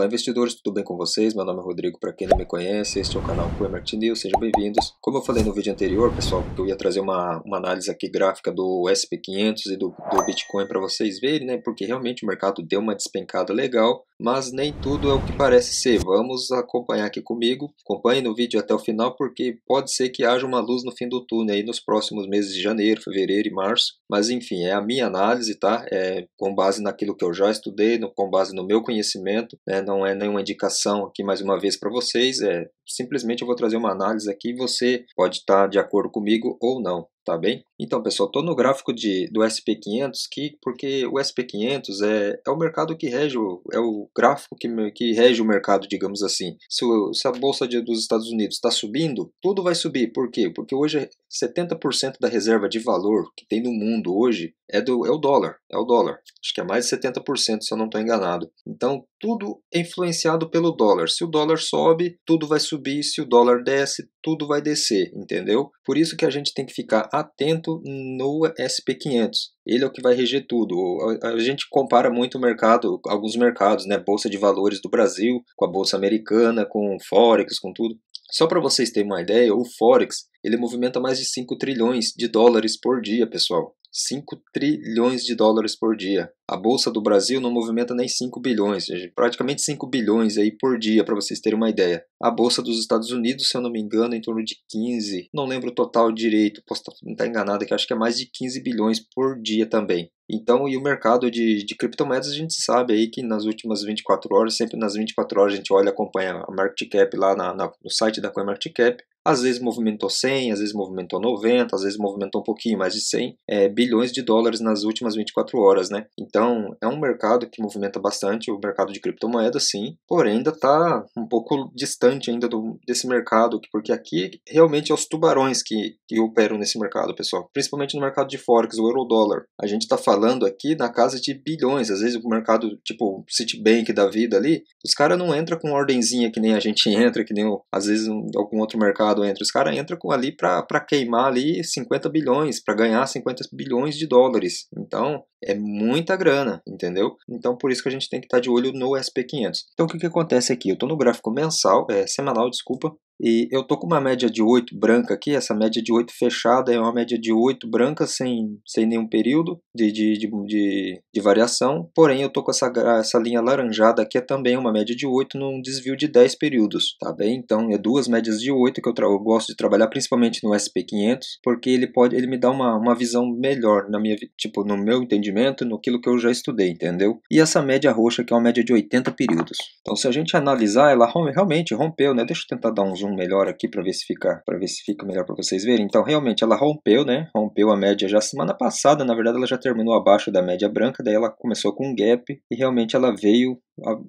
Olá, investidores, tudo bem com vocês? Meu nome é Rodrigo, para quem não me conhece, este é o canal Coemarket News, sejam bem-vindos. Como eu falei no vídeo anterior, pessoal, que eu ia trazer uma, uma análise aqui gráfica do SP500 e do, do Bitcoin para vocês verem, né? Porque realmente o mercado deu uma despencada legal, mas nem tudo é o que parece ser. Vamos acompanhar aqui comigo, acompanhe no vídeo até o final, porque pode ser que haja uma luz no fim do túnel aí nos próximos meses de janeiro, fevereiro e março. Mas enfim, é a minha análise, tá? É com base naquilo que eu já estudei, no, com base no meu conhecimento, né? não é nenhuma indicação aqui mais uma vez para vocês, é simplesmente eu vou trazer uma análise aqui e você pode estar tá de acordo comigo ou não tá bem? Então, pessoal, estou no gráfico de, do SP500 que, porque o SP500 é, é o mercado que rege, o, é o gráfico que, que rege o mercado, digamos assim. Se, se a Bolsa de, dos Estados Unidos está subindo, tudo vai subir. Por quê? Porque hoje 70% da reserva de valor que tem no mundo hoje é, do, é o dólar, é o dólar. Acho que é mais de 70%, se eu não estou enganado. Então, tudo é influenciado pelo dólar. Se o dólar sobe, tudo vai subir. Se o dólar desce, tudo vai descer, entendeu? Por isso que a gente tem que ficar atento no SP500. Ele é o que vai reger tudo. A gente compara muito o mercado, alguns mercados, né? Bolsa de valores do Brasil com a bolsa americana, com o Forex, com tudo. Só para vocês terem uma ideia, o Forex ele movimenta mais de 5 trilhões de dólares por dia, pessoal. 5 trilhões de dólares por dia. A bolsa do Brasil não movimenta nem 5 bilhões, praticamente 5 bilhões aí por dia, para vocês terem uma ideia. A bolsa dos Estados Unidos, se eu não me engano, é em torno de 15, não lembro o total direito, posso tá, não estar tá enganado, que acho que é mais de 15 bilhões por dia também. Então, e o mercado de, de criptomoedas, a gente sabe aí que nas últimas 24 horas, sempre nas 24 horas a gente olha, acompanha a market cap lá na, na no site da CoinMarketCap, às vezes movimentou 100, às vezes movimentou 90, às vezes movimentou um pouquinho mais de 100 é, bilhões de dólares nas últimas 24 horas, né? Então é um mercado que movimenta bastante, o mercado de criptomoedas, sim, porém ainda está um pouco distante ainda do, desse mercado, porque aqui realmente é os tubarões que, que operam nesse mercado, pessoal, principalmente no mercado de Forex, o euro dólar. A gente está falando aqui na casa de bilhões, às vezes o mercado tipo Citibank da vida ali, os caras não entram com ordenzinha que nem a gente entra, que nem às vezes algum outro mercado mercado entra. Os caras entram ali para queimar ali 50 bilhões, para ganhar 50 bilhões de dólares. Então, é muita grana, entendeu? Então, por isso que a gente tem que estar tá de olho no SP500. Então, o que, que acontece aqui? Eu estou no gráfico mensal, é, semanal, desculpa, e eu tô com uma média de 8 branca aqui, essa média de 8 fechada é uma média de 8 branca sem, sem nenhum período de, de, de, de, variação, porém eu tô com essa, essa linha laranjada aqui é também uma média de 8 num desvio de 10 períodos, tá bem? Então é duas médias de 8 que eu, eu gosto de trabalhar principalmente no SP500, porque ele pode ele me dá uma, uma visão melhor na minha, tipo, no meu entendimento, no que eu já estudei, entendeu? E essa média roxa que é uma média de 80 períodos. Então se a gente analisar, ela realmente rompeu, né? Deixa eu tentar dar um zoom zoom melhor aqui para ver se fica para ver se fica melhor para vocês verem. Então, realmente ela rompeu, né? Rompeu a média já semana passada, na verdade ela já terminou abaixo da média branca, daí ela começou com um gap e realmente ela veio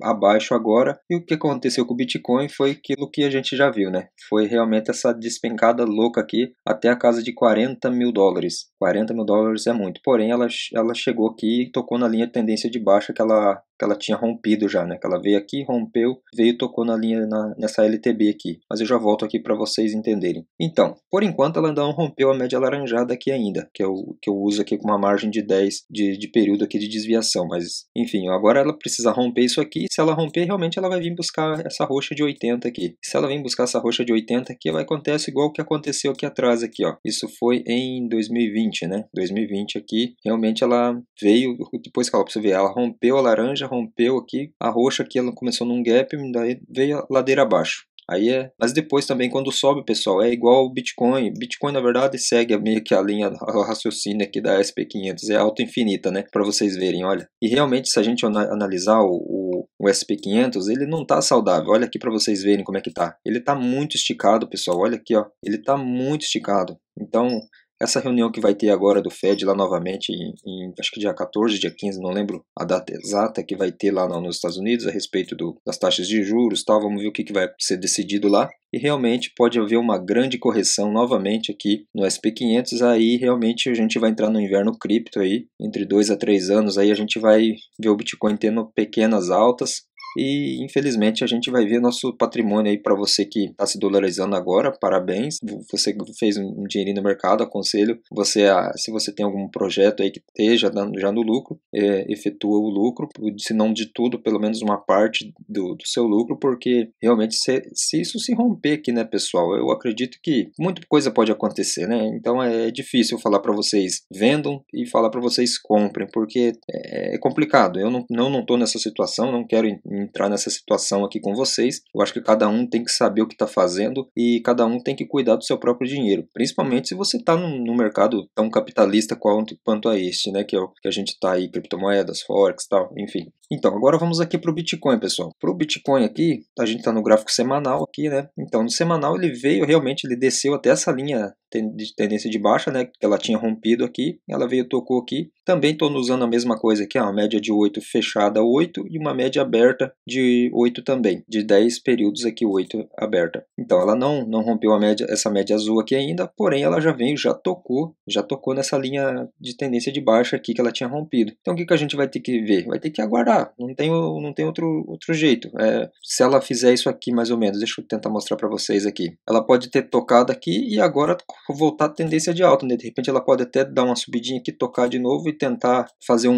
abaixo agora. E o que aconteceu com o Bitcoin foi aquilo que a gente já viu, né? Foi realmente essa despencada louca aqui até a casa de 40 mil dólares. 40 mil dólares é muito, porém ela, ela chegou aqui e tocou na linha de tendência de baixa que ela, que ela tinha rompido já, né? Que ela veio aqui, rompeu, veio e tocou na linha na, nessa LTB aqui. Mas eu já volto aqui para vocês entenderem. Então, por enquanto ela não rompeu a média laranjada aqui ainda, que eu, que eu uso aqui com uma margem de 10 de, de período aqui de desviação. Mas, enfim, agora ela precisa romper isso aqui, se ela romper, realmente ela vai vir buscar essa roxa de 80 aqui. Se ela vir buscar essa roxa de 80 aqui, vai acontece igual o que aconteceu aqui atrás aqui, ó. Isso foi em 2020, né? 2020 aqui, realmente ela veio, depois que ela, percebeu você ver, ela rompeu a laranja, rompeu aqui, a roxa aqui, ela começou num gap, daí veio a ladeira abaixo. Aí é. Mas depois também, quando sobe, pessoal, é igual o Bitcoin. Bitcoin, na verdade, segue meio que a linha, o raciocínio aqui da SP500. É auto-infinita, né? Para vocês verem, olha. E realmente, se a gente analisar o, o o, SP500, ele não tá saudável. Olha aqui para vocês verem como é que tá. Ele tá muito esticado, pessoal. Olha aqui, ó. Ele tá muito esticado. Então, essa reunião que vai ter agora do Fed lá novamente, em, em, acho que dia 14, dia 15, não lembro a data exata, que vai ter lá nos Estados Unidos a respeito do, das taxas de juros tal. Vamos ver o que, que vai ser decidido lá. E realmente pode haver uma grande correção novamente aqui no SP500. Aí realmente a gente vai entrar no inverno cripto aí, entre dois a três anos. Aí a gente vai ver o Bitcoin tendo pequenas altas e infelizmente a gente vai ver nosso patrimônio aí para você que está se dolarizando agora. Parabéns, você fez um dinheirinho no mercado. Aconselho você a, se você tem algum projeto aí que esteja dando, já no lucro, é, efetua o lucro, se não de tudo, pelo menos uma parte do, do seu lucro, porque realmente se, se isso se romper aqui, né, pessoal, eu acredito que muita coisa pode acontecer, né? Então é, é difícil falar para vocês vendam e falar para vocês comprem, porque é, é complicado. Eu não, não, não nessa situação, não quero em, entrar nessa situação aqui com vocês. Eu acho que cada um tem que saber o que está fazendo e cada um tem que cuidar do seu próprio dinheiro, principalmente se você está num, num, mercado tão capitalista quanto, quanto a é este, né? Que é o que a gente está aí, criptomoedas, forex, tal, enfim. Então, agora vamos aqui para o Bitcoin, pessoal. Para o Bitcoin aqui, a gente está no gráfico semanal aqui, né? Então, no semanal ele veio realmente, ele desceu até essa linha de tendência de baixa, né, que ela tinha rompido aqui, ela veio tocou aqui. Também estou usando a mesma coisa aqui, ó, uma média de 8 fechada 8 e uma média aberta de 8 também, de 10 períodos aqui 8 aberta. Então ela não não rompeu a média essa média azul aqui ainda, porém ela já veio, já tocou, já tocou nessa linha de tendência de baixa aqui que ela tinha rompido. Então o que, que a gente vai ter que ver? Vai ter que aguardar, não tem, não tem outro, outro jeito. É, se ela fizer isso aqui mais ou menos, deixa eu tentar mostrar para vocês aqui. Ela pode ter tocado aqui e agora voltar à tendência de alta, né? De repente ela pode até dar uma subidinha aqui, tocar de novo e tentar fazer um,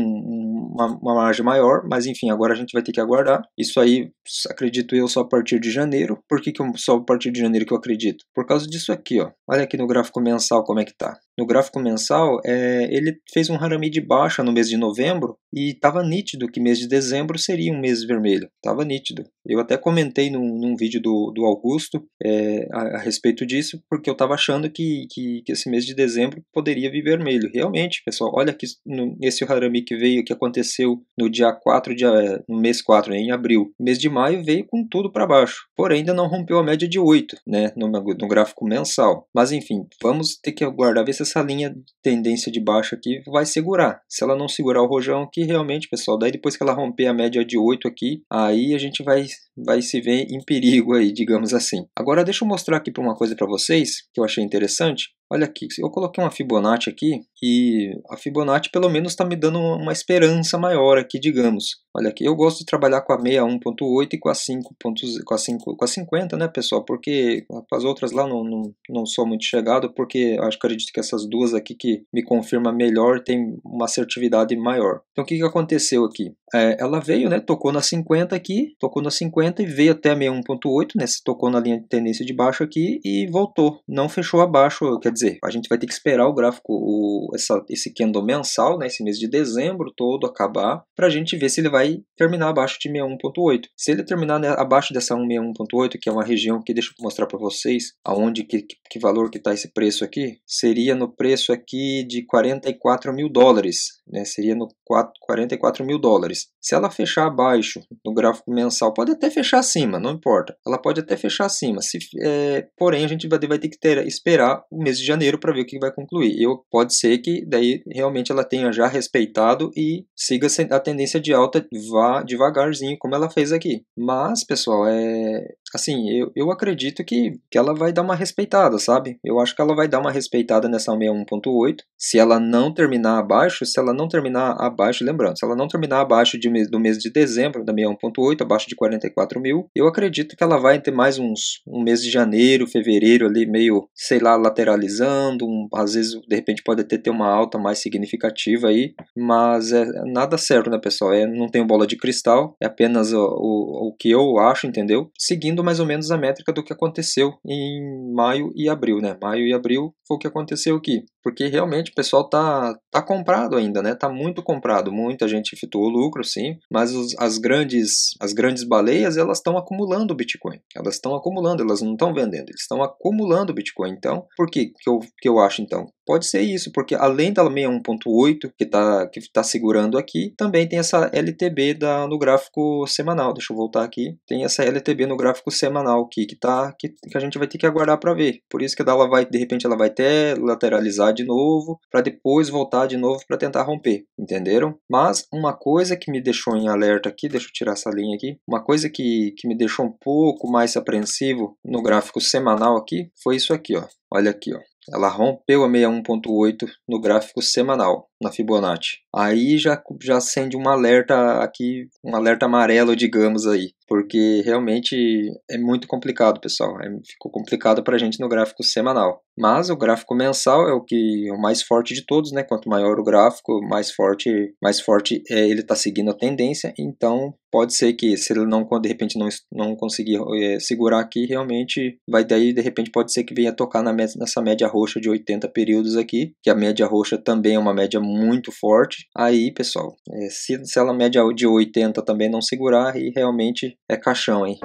uma, uma, margem maior, mas enfim, agora a gente vai ter que aguardar. Isso aí, acredito eu, só a partir de janeiro. Por que, que eu, só a partir de janeiro que eu acredito? Por causa disso aqui, ó. Olha aqui no gráfico mensal como é que tá no gráfico mensal, é, ele fez um harami de baixa no mês de novembro e estava nítido que mês de dezembro seria um mês vermelho. Estava nítido. Eu até comentei num, num vídeo do, do Augusto é, a, a, respeito disso, porque eu estava achando que, que, que, esse mês de dezembro poderia vir vermelho. Realmente, pessoal, olha que no, esse harami que veio, que aconteceu no dia 4, dia, é, no mês 4, em abril. mês de maio veio com tudo para baixo, porém ainda não rompeu a média de 8 né, no, no gráfico mensal. Mas enfim, vamos ter que aguardar ver se essa linha de tendência de baixo aqui vai segurar. Se ela não segurar o rojão aqui, realmente, pessoal, daí depois que ela romper a média de 8 aqui, aí a gente vai, vai se ver em perigo aí, digamos assim. Agora deixa eu mostrar aqui para uma coisa para vocês, que eu achei interessante. Olha aqui, eu coloquei uma Fibonacci aqui e a Fibonacci pelo menos está me dando uma esperança maior aqui, digamos. Olha aqui, eu gosto de trabalhar com a 61.8 e com a 5, com a com a 50, né, pessoal? Porque as outras lá não, não, não sou muito chegado, porque acho que acredito que essas duas aqui que me confirma melhor tem uma assertividade maior. Então o que, que aconteceu aqui? É, ela veio, né, tocou na 50 aqui, tocou na 50 e veio até a 61.8, né, tocou na linha de tendência de baixo aqui e voltou. Não fechou abaixo, quer dizer, a gente vai ter que esperar o gráfico, o, essa, esse candle mensal, né, esse mês de dezembro todo acabar, para a gente ver se ele vai vai terminar abaixo de 61.8. Se ele terminar né, abaixo dessa 161.8, que é uma região que deixa eu mostrar para vocês aonde que, que, que valor que está esse preço aqui, seria no preço aqui de 44 mil dólares, né? Seria no 4, 44 mil dólares. Se ela fechar abaixo no gráfico mensal, pode até fechar acima, não importa. Ela pode até fechar acima. Se, é, porém, a gente vai, vai ter que ter, esperar o mês de janeiro para ver o que vai concluir. Eu pode ser que daí realmente ela tenha já respeitado e siga a tendência de alta vá devagarzinho, como ela fez aqui. Mas, pessoal, é assim, eu, eu acredito que, que ela vai dar uma respeitada, sabe? Eu acho que ela vai dar uma respeitada nessa 61.8. Se ela não terminar abaixo, se ela não terminar abaixo, lembrando, se ela não terminar abaixo de, do mês de dezembro da 61.8, abaixo de 44 mil, eu acredito que ela vai ter mais uns um mês de janeiro, fevereiro ali, meio, sei lá, lateralizando. Um, às vezes, de repente, pode até ter uma alta mais significativa aí, mas é nada certo, né, pessoal? É, não tem bola de cristal, é apenas o, o, o que eu acho, entendeu? Seguindo mais ou menos a métrica do que aconteceu em maio e abril. Né? Maio e abril foi o que aconteceu aqui porque realmente o pessoal tá, tá comprado ainda, né? Tá muito comprado, muita gente efetuou lucro, sim, mas os, as grandes as grandes baleias elas estão acumulando o Bitcoin, elas estão acumulando, elas não estão vendendo, eles estão acumulando o Bitcoin. Então, por que que eu, que eu acho então? Pode ser isso, porque além da 61.8 que está que tá segurando aqui, também tem essa LTB da, no gráfico semanal. Deixa eu voltar aqui. Tem essa LTB no gráfico semanal aqui que tá que, que a gente vai ter que aguardar para ver. Por isso que ela vai de repente ela vai até lateralizar de novo, para depois voltar de novo para tentar romper, entenderam? Mas uma coisa que me deixou em alerta aqui, deixa eu tirar essa linha aqui, uma coisa que, que me deixou um pouco mais apreensivo no gráfico semanal aqui, foi isso aqui, ó. olha aqui, ó. Ela rompeu a 61.8 no gráfico semanal, na Fibonacci. Aí já, já acende um alerta aqui, um alerta amarelo, digamos aí porque realmente é muito complicado, pessoal. É, ficou complicado para a gente no gráfico semanal. Mas o gráfico mensal é o que é o mais forte de todos, né? Quanto maior o gráfico, mais forte, mais forte é, ele está seguindo a tendência. Então pode ser que se ele não de repente não, não conseguir é, segurar aqui, realmente vai daí de repente pode ser que venha tocar na nessa média roxa de 80 períodos aqui, que a média roxa também é uma média muito forte. Aí, pessoal, é, se, se ela média de 80 também não segurar, e realmente é caixão, hein?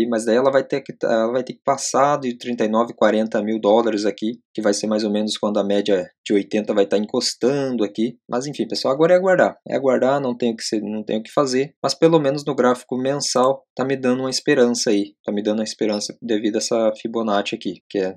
aí, mas daí ela vai ter que, ela vai ter que passar de 39, 40 mil dólares aqui, que vai ser mais ou menos quando a média de 80 vai estar tá encostando aqui. Mas enfim, pessoal, agora é aguardar. É aguardar, não tenho que ser, não tenho o que fazer, mas pelo menos no gráfico mensal tá me dando uma esperança aí, tá me dando uma esperança devido a essa Fibonacci aqui, que é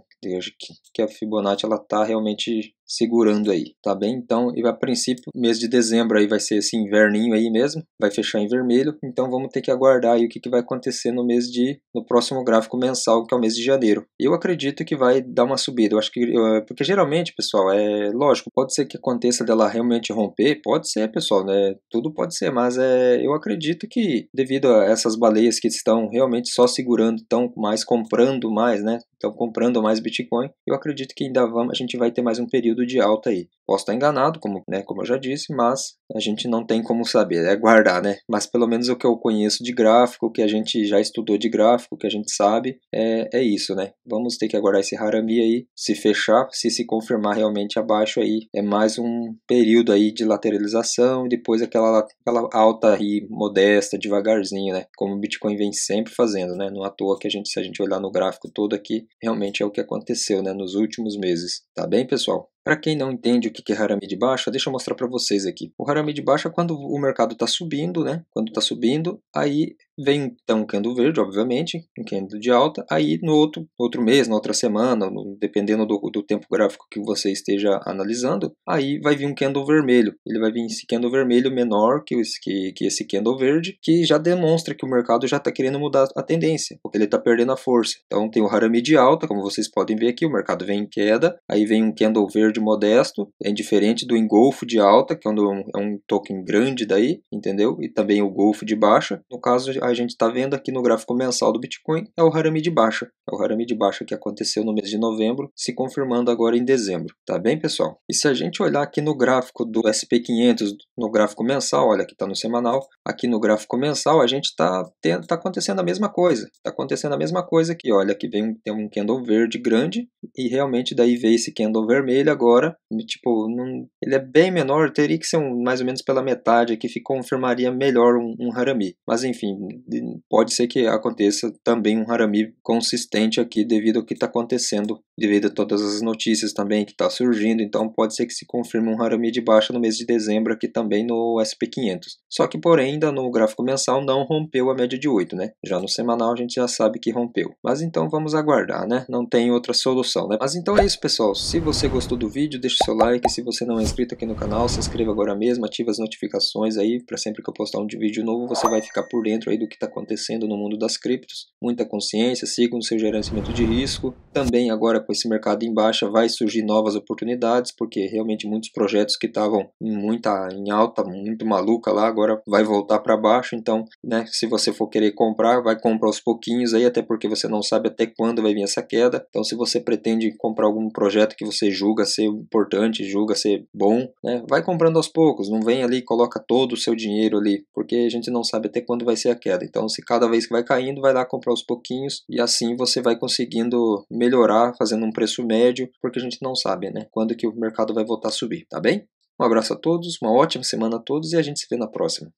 que a Fibonacci ela tá realmente segurando aí, tá bem? Então, e a princípio, mês de dezembro aí vai ser esse inverninho aí mesmo, vai fechar em vermelho, então vamos ter que aguardar aí o que, que vai acontecer no mês de, no próximo gráfico mensal, que é o mês de janeiro. Eu acredito que vai dar uma subida, eu acho que, eu, é, porque geralmente, pessoal, é lógico, pode ser que aconteça dela realmente romper, pode ser, pessoal, né? Tudo pode ser, mas é, eu acredito que devido a essas baleias que estão realmente só segurando, estão mais comprando mais, né? Estão comprando mais Bitcoin, eu acredito que ainda vamos, a gente vai ter mais um período de alta aí. Posso estar enganado, como, né, como eu já disse, mas a gente não tem como saber, é guardar, né? Mas pelo menos o que eu conheço de gráfico, o que a gente já estudou de gráfico, o que a gente sabe, é, é isso, né? Vamos ter que aguardar esse Harami aí, se fechar, se se confirmar realmente abaixo aí, é mais um período aí de lateralização, e depois aquela, aquela alta aí, modesta, devagarzinho, né? Como o Bitcoin vem sempre fazendo, né? Não à toa que a gente, se a gente olhar no gráfico todo aqui, realmente é o que aconteceu, né? Nos últimos meses, tá bem, pessoal? Para quem não entende que, que é harami de baixa? Deixa eu mostrar para vocês aqui. O harami de baixa é quando o mercado está subindo, né? Quando está subindo, aí vem então um candle verde, obviamente, um candle de alta, aí no outro, outro mês, na outra semana, no, dependendo do, do tempo gráfico que você esteja analisando, aí vai vir um candle vermelho. Ele vai vir esse candle vermelho menor que, os, que, que esse candle verde, que já demonstra que o mercado já está querendo mudar a tendência, porque ele está perdendo a força. Então tem o harami de alta, como vocês podem ver aqui, o mercado vem em queda, aí vem um candle verde modesto, é diferente do engolfo de alta, que é um, é um token grande daí, entendeu? E também o golfo de baixa. No caso, a gente está vendo aqui no gráfico mensal do Bitcoin, é o harami de baixa. É o harami de baixa que aconteceu no mês de novembro, se confirmando agora em dezembro. Tá bem, pessoal? E se a gente olhar aqui no gráfico do SP500, no gráfico mensal, olha que está no semanal, aqui no gráfico mensal, a gente está tá acontecendo a mesma coisa. Está acontecendo a mesma coisa aqui. Olha, aqui vem, tem um candle verde grande e realmente daí veio esse candle vermelho agora. tipo, não, ele é bem menor, teria que ser um, mais ou menos pela metade aqui, confirmaria melhor um, um harami. Mas enfim, pode ser que aconteça também um harami consistente aqui devido ao que está acontecendo devido a todas as notícias também que está surgindo, então pode ser que se confirme um Harami de baixa no mês de dezembro aqui também no SP500. Só que, porém, ainda no gráfico mensal não rompeu a média de 8, né? Já no semanal a gente já sabe que rompeu. Mas então vamos aguardar, né? Não tem outra solução, né? Mas então é isso, pessoal. Se você gostou do vídeo, deixa o seu like. Se você não é inscrito aqui no canal, se inscreva agora mesmo, ative as notificações aí para sempre que eu postar um vídeo novo, você vai ficar por dentro aí do que está acontecendo no mundo das criptos. Muita consciência, siga o seu gerenciamento de risco. Também agora com esse mercado em baixa, vai surgir novas oportunidades, porque realmente muitos projetos que estavam em muita em alta, muito maluca lá, agora vai voltar para baixo. Então, né, se você for querer comprar, vai comprar aos pouquinhos aí, até porque você não sabe até quando vai vir essa queda. Então, se você pretende comprar algum projeto que você julga ser importante, julga ser bom, né, vai comprando aos poucos, não vem ali e coloca todo o seu dinheiro ali, porque a gente não sabe até quando vai ser a queda. Então, se cada vez que vai caindo, vai lá comprar aos pouquinhos e assim você vai conseguindo melhorar, fazer fazendo um preço médio, porque a gente não sabe, né, quando que o mercado vai voltar a subir, tá bem? Um abraço a todos, uma ótima semana a todos e a gente se vê na próxima.